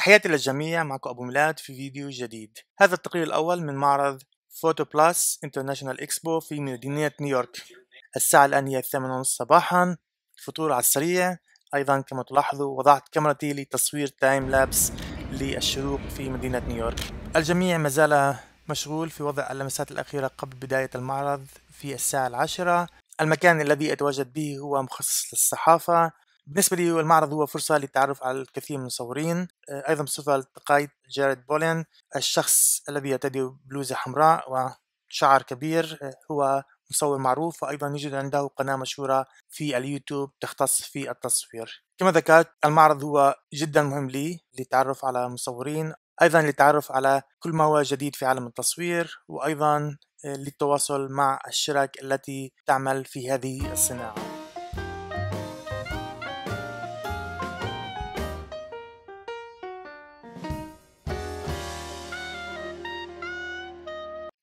تحياتي للجميع معكم أبو ميلاد في فيديو جديد هذا التقرير الأول من معرض فوتو بلاس انترناشونال اكسبو في مدينة نيويورك الساعة الآن هي الثامنة ونصف صباحا فطور على السريع أيضا كما تلاحظوا وضعت كاميرتي لتصوير تايم لابس للشروق في مدينة نيويورك الجميع ما زال مشغول في وضع اللمسات الأخيرة قبل بداية المعرض في الساعة العاشرة المكان الذي أتواجد به هو مخصص للصحافة بالنسبة لي المعرض هو فرصة للتعرف على الكثير من المصورين آه، أيضا بصفه التقايد جاريد بولين الشخص الذي يرتدي بلوزة حمراء وشعر كبير آه، هو مصور معروف وأيضا يوجد عنده قناة مشهورة في اليوتيوب تختص في التصوير كما ذكرت المعرض هو جدا مهم لي للتعرف على مصورين أيضا للتعرف على كل ما هو جديد في عالم التصوير وأيضا آه، للتواصل مع الشرك التي تعمل في هذه الصناعه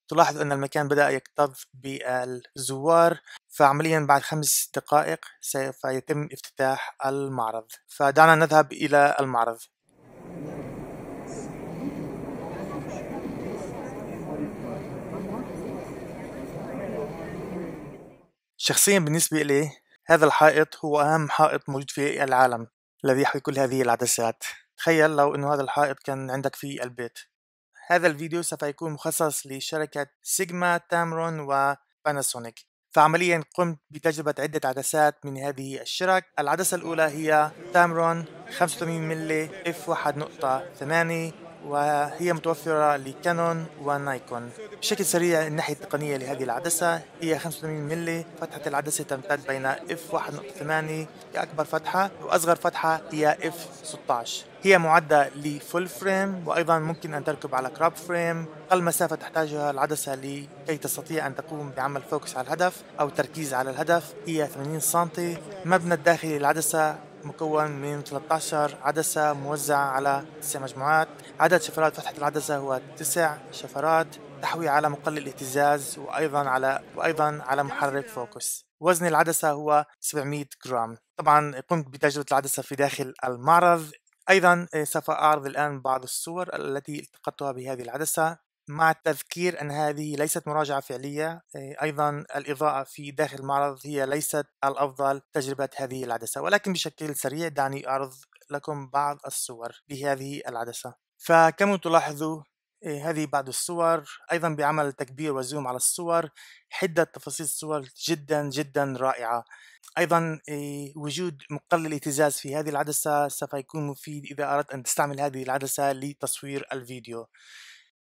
تلاحظ أن المكان بدأ يكتظ بالزوار فعمليا بعد خمس دقائق سوف يتم افتتاح المعرض فدعنا نذهب إلى المعرض شخصيا بالنسبة لي هذا الحائط هو أهم حائط موجود في العالم الذي يحوي كل هذه العدسات تخيل لو أنه هذا الحائط كان عندك في البيت هذا الفيديو سوف يكون مخصص لشركة سيجما تامرون وباناسونيك فعمليا قمت بتجربة عدة عدسات من هذه الشرك العدسة الأولى هي تامرون 85 ملي f1.8 وهي متوفرة لكانون ونايكون بشكل سريع الناحية التقنية لهذه العدسة هي 85 ملي فتحة العدسة تمتد بين F1.8 هي أكبر فتحة وأصغر فتحة هي F16 هي معدة لفول فريم وأيضا ممكن أن تركب على كراب فريم أقل مسافة تحتاجها العدسة لكي تستطيع أن تقوم بعمل فوكس على الهدف أو تركيز على الهدف هي 80 سم مبنى الداخلي للعدسة مكون من 13 عدسة موزعة على 9 مجموعات عدد شفرات فتحة العدسة هو 9 شفرات تحوي على مقلل اهتزاز وأيضا على وأيضا على محرك فوكس وزن العدسة هو 700 جرام طبعا قمت بتجربة العدسة في داخل المعرض أيضا آه، سوف أعرض الآن بعض الصور التي التقطتها بهذه العدسة مع التذكير أن هذه ليست مراجعة فعلية آه، أيضا الإضاءة في داخل المعرض هي ليست الأفضل تجربة هذه العدسة ولكن بشكل سريع دعني أعرض لكم بعض الصور لهذه العدسة فكما تلاحظوا آه، هذه بعض الصور أيضا بعمل تكبير وزوم على الصور حدة تفاصيل الصور جدا جدا رائعة أيضا آه، وجود مقلل اهتزاز في هذه العدسة سوف يكون مفيد إذا أردت أن تستعمل هذه العدسة لتصوير الفيديو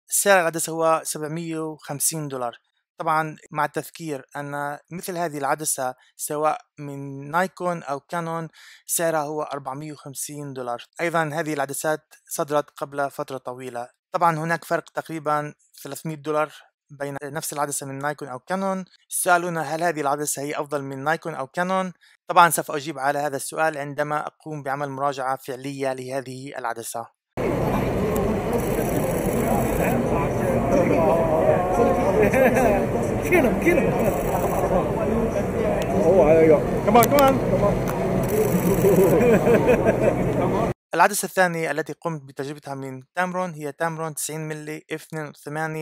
سعر العدسه هو 750 دولار طبعا مع التذكير ان مثل هذه العدسه سواء من نايكون او كانون سعرها هو 450 دولار ايضا هذه العدسات صدرت قبل فتره طويله طبعا هناك فرق تقريبا 300 دولار بين نفس العدسه من نايكون او كانون سالونا هل هذه العدسه هي افضل من نايكون او كانون طبعا سوف اجيب على هذا السؤال عندما اقوم بعمل مراجعه فعليه لهذه العدسه Kill him, kill him. Oh, there you go. Come on, come on, come on. العدسة الثانية التي قمت بتجربتها من تامرون هي تامرون 90 ملي اف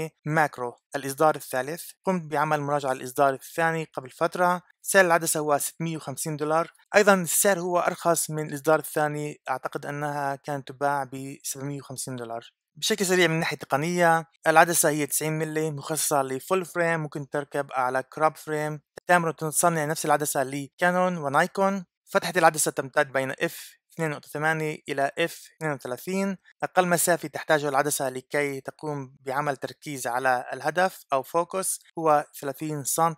2.8 ماكرو الإصدار الثالث قمت بعمل مراجعة الإصدار الثاني قبل فترة سعر العدسة هو 650 دولار أيضا السعر هو أرخص من الإصدار الثاني أعتقد أنها كانت تباع ب 750 دولار بشكل سريع من ناحية تقنية العدسة هي 90 ملي مخصصة لفول فريم ممكن تركب على كراب فريم تامر تصنع نفس العدسة لكانون ونايكون فتحة العدسة تمتد بين اف 2.8 إلى اف 32 أقل مسافة تحتاجها العدسة لكي تقوم بعمل تركيز على الهدف أو فوكس هو 30 سم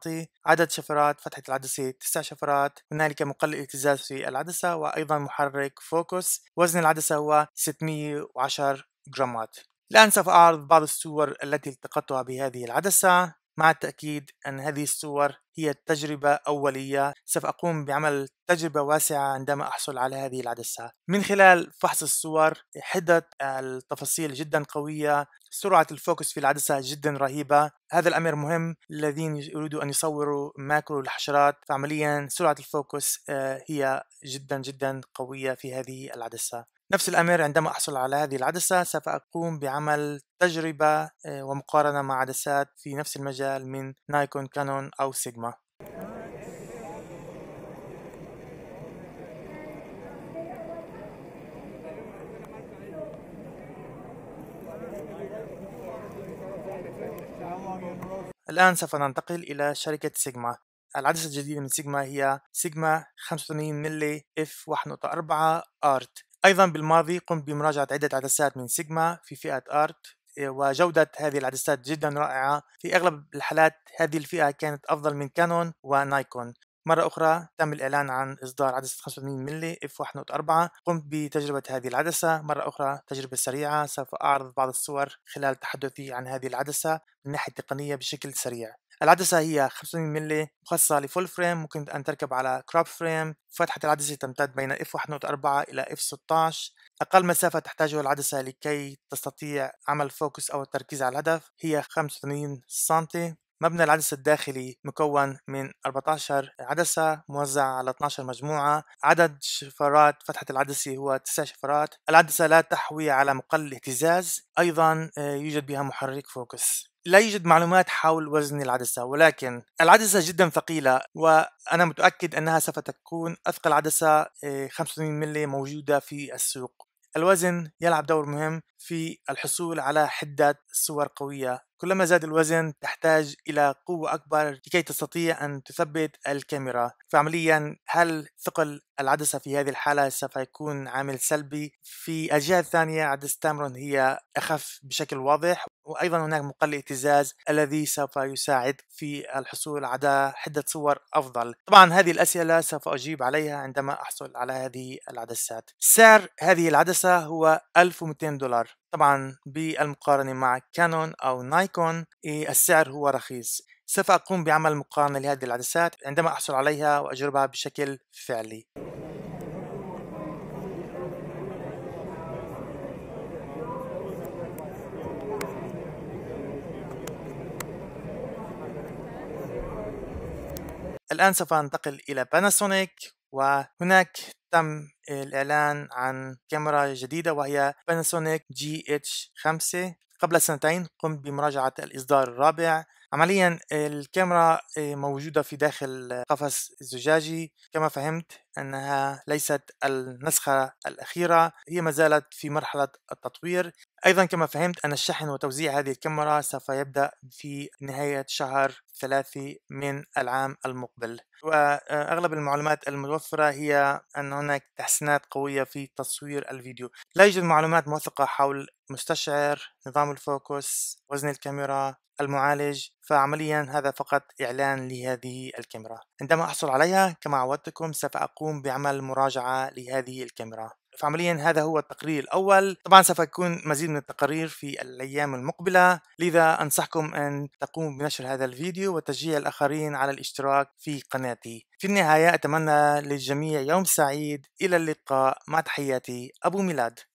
عدد شفرات فتحة العدسة 9 شفرات هنالك مقلل اهتزاز في العدسة وأيضا محرك فوكس وزن العدسة هو 610 جرامات الآن سوف أعرض بعض الصور التي التقطتها بهذه العدسة مع التأكيد أن هذه الصور هي تجربة أولية سوف أقوم بعمل تجربة واسعة عندما أحصل على هذه العدسة من خلال فحص الصور حدة التفاصيل جدا قوية سرعة الفوكس في العدسة جدا رهيبة هذا الأمر مهم الذين يريدوا أن يصوروا ماكرو الحشرات فعمليا سرعة الفوكس آه، هي جدا جدا قوية في هذه العدسة نفس الأمر عندما أحصل على هذه العدسة سوف أقوم بعمل تجربة آه، ومقارنة مع عدسات في نفس المجال من نايكون كانون أو سيجما الآن سوف ننتقل إلى شركة سيجما العدسة الجديدة من سيجما هي سيجما 85 ملي اف 1.4 ارت أيضا بالماضي قمت بمراجعة عدة عدسات من سيجما في فئة أرت إيه، وجودة هذه العدسات جدا رائعة في أغلب الحالات هذه الفئة كانت أفضل من كانون ونايكون مرة أخرى تم الإعلان عن إصدار عدسة 85 ملي اف 1.4 قمت بتجربة هذه العدسة مرة أخرى تجربة سريعة سوف أعرض بعض الصور خلال تحدثي عن هذه العدسة من الناحية التقنية بشكل سريع العدسة هي 85 ملي مخصصة لفول فريم ممكن أن تركب على كروب فريم فتحة العدسة تمتد بين f1.4 إلى f16 أقل مسافة تحتاجها العدسة لكي تستطيع عمل فوكس أو التركيز على الهدف هي 85 سنتي مبنى العدسة الداخلي مكون من 14 عدسة موزعة على 12 مجموعة عدد شفرات فتحة العدسة هو 9 شفرات العدسة لا تحوي على مقل اهتزاز أيضا آه، يوجد بها محرك فوكس لا يوجد معلومات حول وزن العدسة ولكن العدسة جدا ثقيلة وأنا متأكد أنها سوف تكون أثقل عدسة 85 آه، ملي موجودة في السوق الوزن يلعب دور مهم في الحصول على حدة صور قوية كلما زاد الوزن تحتاج إلى قوة أكبر لكي تستطيع أن تثبت الكاميرا فعمليا هل ثقل العدسة في هذه الحالة سوف يكون عامل سلبي في الجهة الثانية عدسة تامرون هي أخف بشكل واضح وايضا هناك مقل اهتزاز الذي سوف يساعد في الحصول على حده صور افضل طبعا هذه الاسئله سوف اجيب عليها عندما احصل على هذه العدسات سعر هذه العدسه هو 1200 دولار طبعا بالمقارنه مع كانون او نايكون إيه، السعر هو رخيص سوف اقوم بعمل مقارنه لهذه العدسات عندما احصل عليها واجربها بشكل فعلي الآن سوف أنتقل إلى باناسونيك وهناك تم الإعلان عن كاميرا جديدة وهي باناسونيك جي اتش 5 قبل سنتين قمت بمراجعة الإصدار الرابع عمليا الكاميرا موجودة في داخل قفص زجاجي كما فهمت أنها ليست النسخة الأخيرة هي ما زالت في مرحلة التطوير أيضا كما فهمت أن الشحن وتوزيع هذه الكاميرا سوف يبدأ في نهاية شهر الثلاثي من العام المقبل وأغلب آه، المعلومات المتوفرة هي أن هناك تحسينات قوية في تصوير الفيديو لا يوجد معلومات موثقة حول مستشعر نظام الفوكس وزن الكاميرا المعالج فعمليا هذا فقط إعلان لهذه الكاميرا عندما أحصل عليها كما عودتكم سوف أقوم بعمل مراجعة لهذه الكاميرا فعمليا هذا هو التقرير الأول طبعا سوف يكون مزيد من التقارير في الأيام المقبلة لذا أنصحكم أن تقوموا بنشر هذا الفيديو وتشجيع الآخرين على الاشتراك في قناتي في النهاية أتمنى للجميع يوم سعيد إلى اللقاء مع تحياتي أبو ميلاد